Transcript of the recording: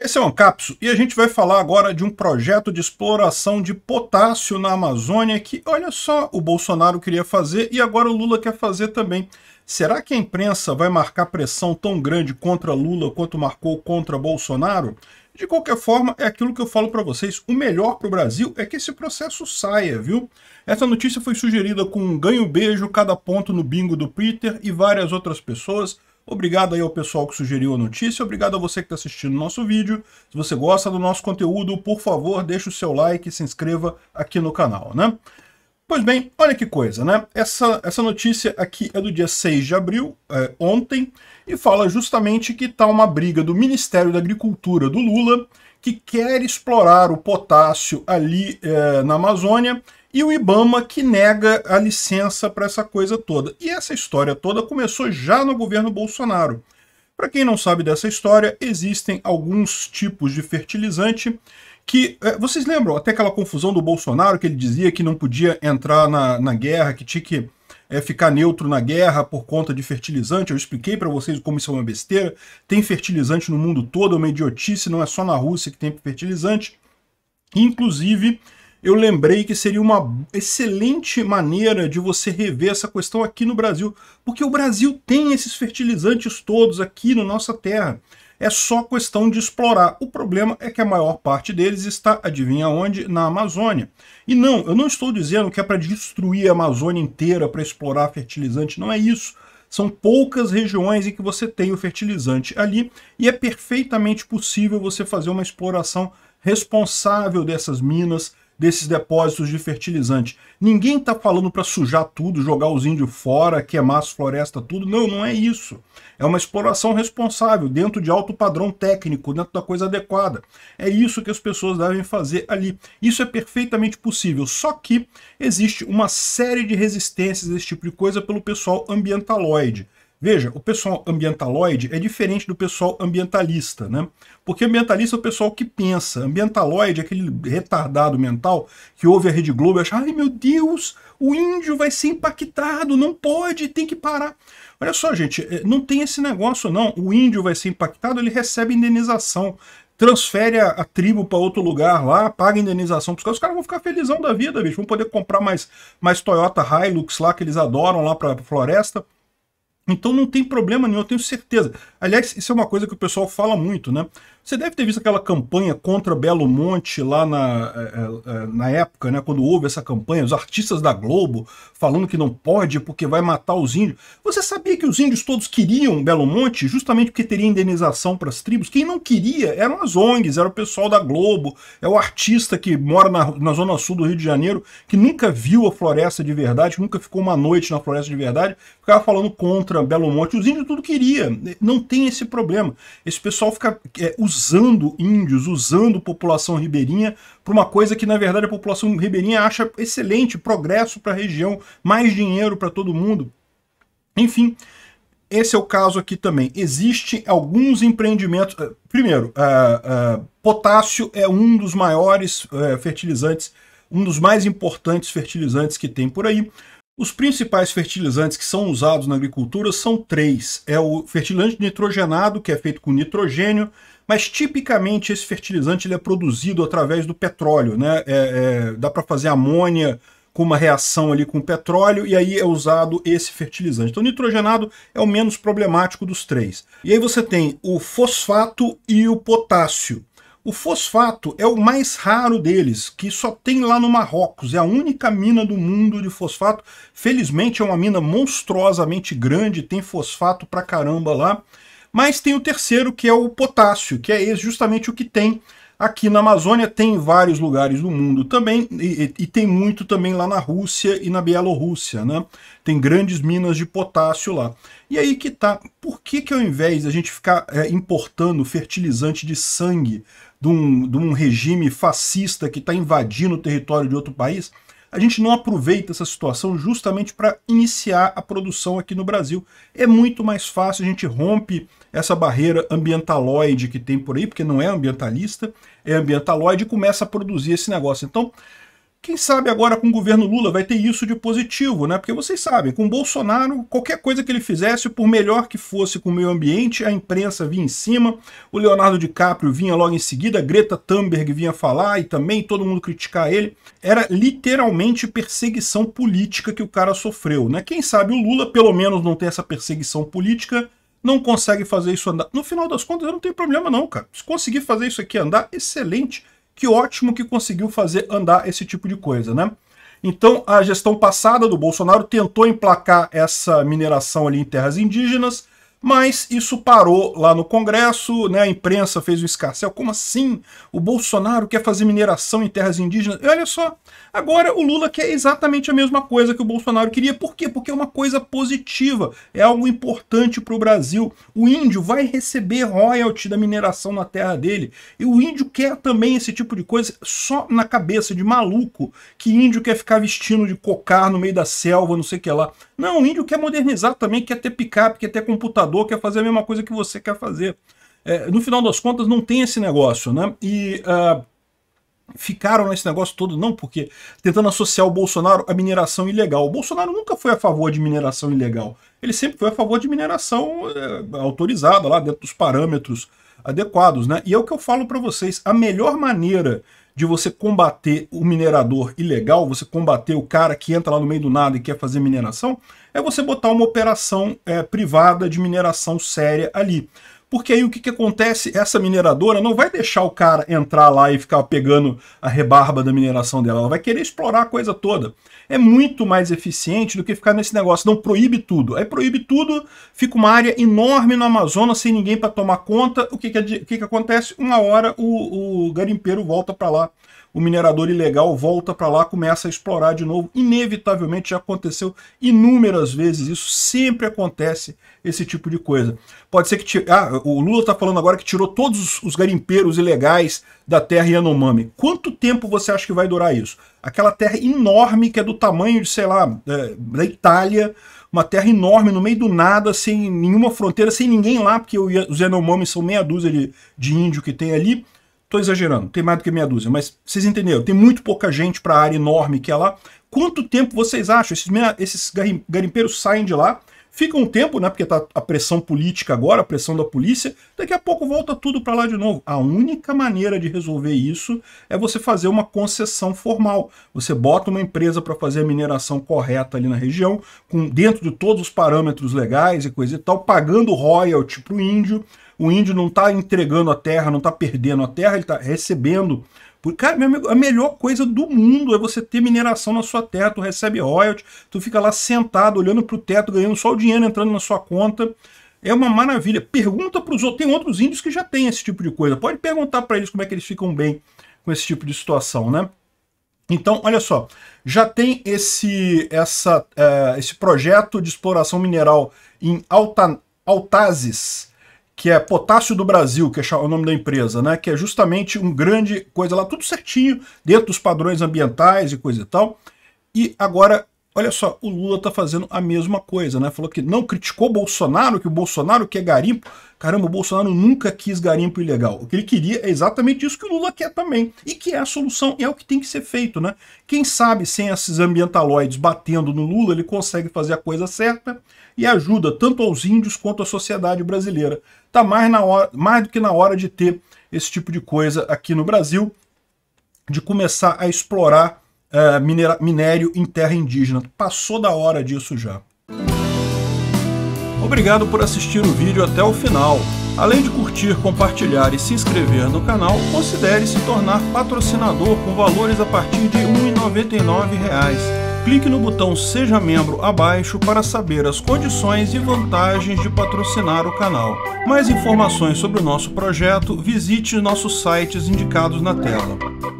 Esse é o Ancapso e a gente vai falar agora de um projeto de exploração de potássio na Amazônia que, olha só, o Bolsonaro queria fazer e agora o Lula quer fazer também. Será que a imprensa vai marcar pressão tão grande contra Lula quanto marcou contra Bolsonaro? De qualquer forma, é aquilo que eu falo para vocês, o melhor para o Brasil é que esse processo saia, viu? Essa notícia foi sugerida com um ganho-beijo cada ponto no bingo do Peter e várias outras pessoas, Obrigado aí ao pessoal que sugeriu a notícia, obrigado a você que está assistindo o nosso vídeo. Se você gosta do nosso conteúdo, por favor, deixe o seu like e se inscreva aqui no canal, né? Pois bem, olha que coisa, né? Essa, essa notícia aqui é do dia 6 de abril, é, ontem, e fala justamente que está uma briga do Ministério da Agricultura do Lula, que quer explorar o potássio ali é, na Amazônia, e o Ibama que nega a licença para essa coisa toda. E essa história toda começou já no governo Bolsonaro. Para quem não sabe dessa história, existem alguns tipos de fertilizante que eh, vocês lembram até aquela confusão do Bolsonaro que ele dizia que não podia entrar na, na guerra, que tinha que é, ficar neutro na guerra por conta de fertilizante. Eu expliquei para vocês como isso é uma besteira. Tem fertilizante no mundo todo, é uma idiotice, não é só na Rússia que tem fertilizante. Inclusive, eu lembrei que seria uma excelente maneira de você rever essa questão aqui no Brasil, porque o Brasil tem esses fertilizantes todos aqui na nossa terra. É só questão de explorar. O problema é que a maior parte deles está, adivinha onde? Na Amazônia. E não, eu não estou dizendo que é para destruir a Amazônia inteira para explorar fertilizante, não é isso. São poucas regiões em que você tem o fertilizante ali e é perfeitamente possível você fazer uma exploração responsável dessas minas desses depósitos de fertilizante. Ninguém está falando para sujar tudo, jogar os índios fora, queimar as florestas, tudo. Não, não é isso. É uma exploração responsável, dentro de alto padrão técnico, dentro da coisa adequada. É isso que as pessoas devem fazer ali. Isso é perfeitamente possível, só que existe uma série de resistências a esse tipo de coisa pelo pessoal ambientaloide. Veja, o pessoal ambientaloide é diferente do pessoal ambientalista, né? Porque ambientalista é o pessoal que pensa, ambientaloide é aquele retardado mental que ouve a Rede Globo e acha, ai meu Deus, o índio vai ser impactado, não pode, tem que parar. Olha só, gente, é, não tem esse negócio não, o índio vai ser impactado, ele recebe indenização, transfere a, a tribo para outro lugar lá, paga indenização para os caras, os caras vão ficar felizão da vida, bicho, vão poder comprar mais, mais Toyota Hilux lá, que eles adoram lá para a floresta, então não tem problema nenhum, eu tenho certeza. Aliás, isso é uma coisa que o pessoal fala muito, né? Você deve ter visto aquela campanha contra Belo Monte lá na, é, é, é, na época, né? Quando houve essa campanha, os artistas da Globo falando que não pode porque vai matar os índios. Você sabia que os índios todos queriam Belo Monte justamente porque teria indenização para as tribos? Quem não queria eram as ONGs, era o pessoal da Globo, é o artista que mora na, na zona sul do Rio de Janeiro, que nunca viu a floresta de verdade, nunca ficou uma noite na floresta de verdade, ficava falando contra Belo Monte. Os índios tudo queria. Não tem esse problema. Esse pessoal fica é, usando usando índios, usando população ribeirinha para uma coisa que, na verdade, a população ribeirinha acha excelente, progresso para a região, mais dinheiro para todo mundo. Enfim, esse é o caso aqui também. Existem alguns empreendimentos. Eh, primeiro, uh, uh, potássio é um dos maiores uh, fertilizantes, um dos mais importantes fertilizantes que tem por aí. Os principais fertilizantes que são usados na agricultura são três: é o fertilizante nitrogenado, que é feito com nitrogênio, mas tipicamente esse fertilizante ele é produzido através do petróleo, né? É, é, dá para fazer amônia com uma reação ali com o petróleo e aí é usado esse fertilizante. Então, nitrogenado é o menos problemático dos três. E aí você tem o fosfato e o potássio. O fosfato é o mais raro deles, que só tem lá no Marrocos. É a única mina do mundo de fosfato. Felizmente é uma mina monstruosamente grande, tem fosfato pra caramba lá. Mas tem o terceiro, que é o potássio, que é justamente o que tem aqui na Amazônia, tem em vários lugares do mundo também, e, e tem muito também lá na Rússia e na Bielorrússia, né? Tem grandes minas de potássio lá. E aí que tá, por que que ao invés da gente ficar é, importando fertilizante de sangue de um, de um regime fascista que está invadindo o território de outro país, a gente não aproveita essa situação justamente para iniciar a produção aqui no Brasil. É muito mais fácil, a gente rompe essa barreira ambientaloide que tem por aí, porque não é ambientalista, é ambientaloide e começa a produzir esse negócio. Então, quem sabe agora com o governo Lula vai ter isso de positivo, né? Porque vocês sabem, com Bolsonaro, qualquer coisa que ele fizesse, por melhor que fosse com o meio ambiente, a imprensa vinha em cima, o Leonardo DiCaprio vinha logo em seguida, Greta Thunberg vinha falar e também todo mundo criticar ele. Era literalmente perseguição política que o cara sofreu, né? Quem sabe o Lula, pelo menos, não tem essa perseguição política, não consegue fazer isso andar. No final das contas, eu não tenho problema não, cara. Se conseguir fazer isso aqui andar, excelente que ótimo que conseguiu fazer andar esse tipo de coisa, né? Então, a gestão passada do Bolsonaro tentou emplacar essa mineração ali em terras indígenas, mas isso parou lá no Congresso, né? a imprensa fez o escarcel. Como assim? O Bolsonaro quer fazer mineração em terras indígenas? E olha só, agora o Lula quer exatamente a mesma coisa que o Bolsonaro queria. Por quê? Porque é uma coisa positiva, é algo importante para o Brasil. O índio vai receber royalty da mineração na terra dele. E o índio quer também esse tipo de coisa só na cabeça de maluco que índio quer ficar vestindo de cocar no meio da selva, não sei o que lá. Não, o índio quer modernizar também, quer ter picape, quer ter computador computador quer fazer a mesma coisa que você quer fazer. É, no final das contas, não tem esse negócio, né? E uh, ficaram nesse negócio todo, não porque tentando associar o Bolsonaro à mineração ilegal. O Bolsonaro nunca foi a favor de mineração ilegal. Ele sempre foi a favor de mineração eh, autorizada, lá dentro dos parâmetros adequados, né? E é o que eu falo para vocês, a melhor maneira de você combater o minerador ilegal, você combater o cara que entra lá no meio do nada e quer fazer mineração, é você botar uma operação é, privada de mineração séria ali. Porque aí o que, que acontece? Essa mineradora não vai deixar o cara entrar lá e ficar pegando a rebarba da mineração dela. Ela vai querer explorar a coisa toda. É muito mais eficiente do que ficar nesse negócio. Não proíbe tudo. Aí proíbe tudo, fica uma área enorme no Amazonas sem ninguém para tomar conta. O que, que, o que, que acontece? Uma hora o, o garimpeiro volta para lá o minerador ilegal volta para lá, começa a explorar de novo. Inevitavelmente já aconteceu inúmeras vezes isso, sempre acontece esse tipo de coisa. Pode ser que... Ah, o Lula está falando agora que tirou todos os garimpeiros ilegais da terra Yanomami. Quanto tempo você acha que vai durar isso? Aquela terra enorme que é do tamanho de, sei lá, é, da Itália, uma terra enorme no meio do nada, sem nenhuma fronteira, sem ninguém lá, porque os Yanomami são meia dúzia de, de índio que tem ali. Estou exagerando, tem mais do que meia dúzia, mas vocês entenderam, tem muito pouca gente para a área enorme que é lá. Quanto tempo vocês acham? Esses, esses garimpeiros saem de lá, ficam um tempo, né? Porque tá a pressão política agora, a pressão da polícia, daqui a pouco volta tudo para lá de novo. A única maneira de resolver isso é você fazer uma concessão formal. Você bota uma empresa para fazer a mineração correta ali na região, com dentro de todos os parâmetros legais e coisa e tal, pagando royalty para o índio. O índio não está entregando a terra, não está perdendo a terra, ele está recebendo. Cara, meu amigo, a melhor coisa do mundo é você ter mineração na sua terra, tu recebe royalties, tu fica lá sentado, olhando para o teto, ganhando só o dinheiro entrando na sua conta. É uma maravilha. Pergunta para os outros. Tem outros índios que já têm esse tipo de coisa. Pode perguntar para eles como é que eles ficam bem com esse tipo de situação, né? Então, olha só, já tem esse, essa, uh, esse projeto de exploração mineral em Alta, Altazes, que é Potássio do Brasil, que é o nome da empresa, né? Que é justamente um grande coisa lá, tudo certinho, dentro dos padrões ambientais e coisa e tal. E agora Olha só, o Lula está fazendo a mesma coisa, né? Falou que não criticou Bolsonaro, que o Bolsonaro quer garimpo. Caramba, o Bolsonaro nunca quis garimpo ilegal. O que ele queria é exatamente isso que o Lula quer também. E que é a solução, é o que tem que ser feito, né? Quem sabe, sem esses ambientaloides batendo no Lula, ele consegue fazer a coisa certa e ajuda tanto aos índios quanto à sociedade brasileira. Tá mais, na hora, mais do que na hora de ter esse tipo de coisa aqui no Brasil, de começar a explorar é, minera, minério em terra indígena. Passou da hora disso já. Obrigado por assistir o vídeo até o final. Além de curtir, compartilhar e se inscrever no canal, considere se tornar patrocinador com valores a partir de R$ 1,99 clique no botão Seja Membro abaixo para saber as condições e vantagens de patrocinar o canal. Mais informações sobre o nosso projeto, visite nossos sites indicados na tela.